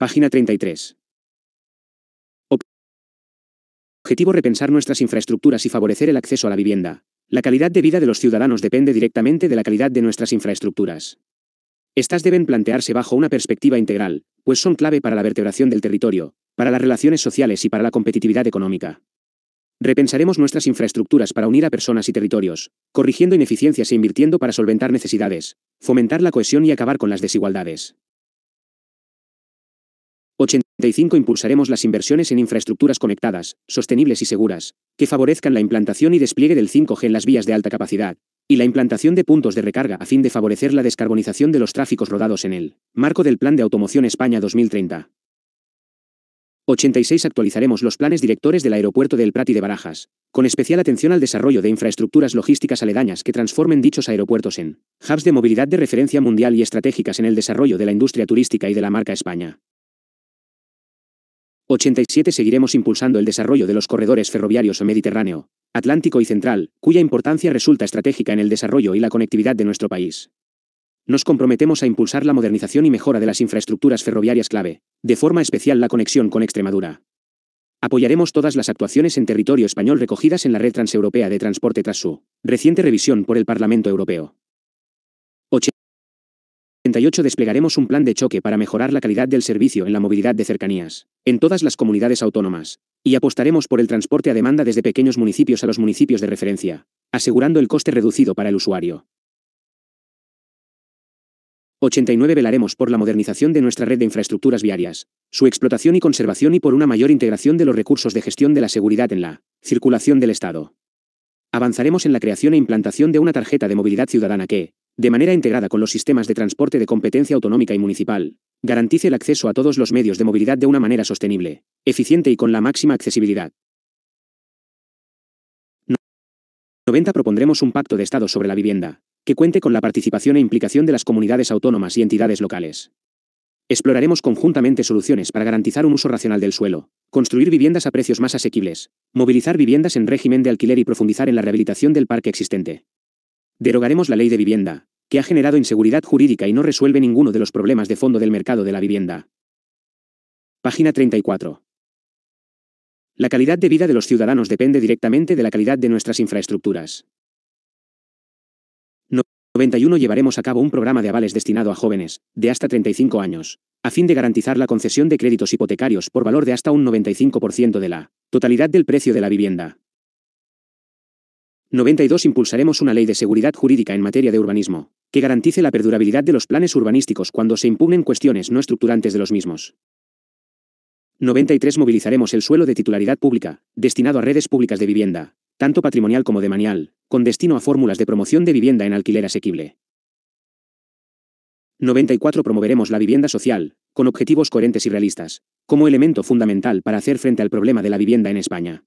Página 33. Objetivo repensar nuestras infraestructuras y favorecer el acceso a la vivienda. La calidad de vida de los ciudadanos depende directamente de la calidad de nuestras infraestructuras. Estas deben plantearse bajo una perspectiva integral, pues son clave para la vertebración del territorio, para las relaciones sociales y para la competitividad económica. Repensaremos nuestras infraestructuras para unir a personas y territorios, corrigiendo ineficiencias e invirtiendo para solventar necesidades, fomentar la cohesión y acabar con las desigualdades. 85 impulsaremos las inversiones en infraestructuras conectadas, sostenibles y seguras, que favorezcan la implantación y despliegue del 5G en las vías de alta capacidad, y la implantación de puntos de recarga a fin de favorecer la descarbonización de los tráficos rodados en el marco del Plan de Automoción España 2030. 86 actualizaremos los planes directores del aeropuerto del Prat y de Barajas, con especial atención al desarrollo de infraestructuras logísticas aledañas que transformen dichos aeropuertos en hubs de movilidad de referencia mundial y estratégicas en el desarrollo de la industria turística y de la marca España. 87 Seguiremos impulsando el desarrollo de los corredores ferroviarios mediterráneo, atlántico y central, cuya importancia resulta estratégica en el desarrollo y la conectividad de nuestro país. Nos comprometemos a impulsar la modernización y mejora de las infraestructuras ferroviarias clave, de forma especial la conexión con Extremadura. Apoyaremos todas las actuaciones en territorio español recogidas en la Red Transeuropea de Transporte tras su reciente revisión por el Parlamento Europeo. 88 desplegaremos un plan de choque para mejorar la calidad del servicio en la movilidad de cercanías, en todas las comunidades autónomas, y apostaremos por el transporte a demanda desde pequeños municipios a los municipios de referencia, asegurando el coste reducido para el usuario. 89 Velaremos por la modernización de nuestra red de infraestructuras viarias, su explotación y conservación y por una mayor integración de los recursos de gestión de la seguridad en la circulación del Estado. Avanzaremos en la creación e implantación de una tarjeta de movilidad ciudadana que, de manera integrada con los sistemas de transporte de competencia autonómica y municipal, garantice el acceso a todos los medios de movilidad de una manera sostenible, eficiente y con la máxima accesibilidad. 90. Propondremos un pacto de Estado sobre la vivienda, que cuente con la participación e implicación de las comunidades autónomas y entidades locales. Exploraremos conjuntamente soluciones para garantizar un uso racional del suelo, construir viviendas a precios más asequibles, movilizar viviendas en régimen de alquiler y profundizar en la rehabilitación del parque existente. Derogaremos la ley de vivienda, que ha generado inseguridad jurídica y no resuelve ninguno de los problemas de fondo del mercado de la vivienda. Página 34. La calidad de vida de los ciudadanos depende directamente de la calidad de nuestras infraestructuras. 91 llevaremos a cabo un programa de avales destinado a jóvenes, de hasta 35 años, a fin de garantizar la concesión de créditos hipotecarios por valor de hasta un 95% de la totalidad del precio de la vivienda. 92 Impulsaremos una ley de seguridad jurídica en materia de urbanismo, que garantice la perdurabilidad de los planes urbanísticos cuando se impugnen cuestiones no estructurantes de los mismos. 93. Movilizaremos el suelo de titularidad pública, destinado a redes públicas de vivienda, tanto patrimonial como de con destino a fórmulas de promoción de vivienda en alquiler asequible. 94. Promoveremos la vivienda social, con objetivos coherentes y realistas, como elemento fundamental para hacer frente al problema de la vivienda en España.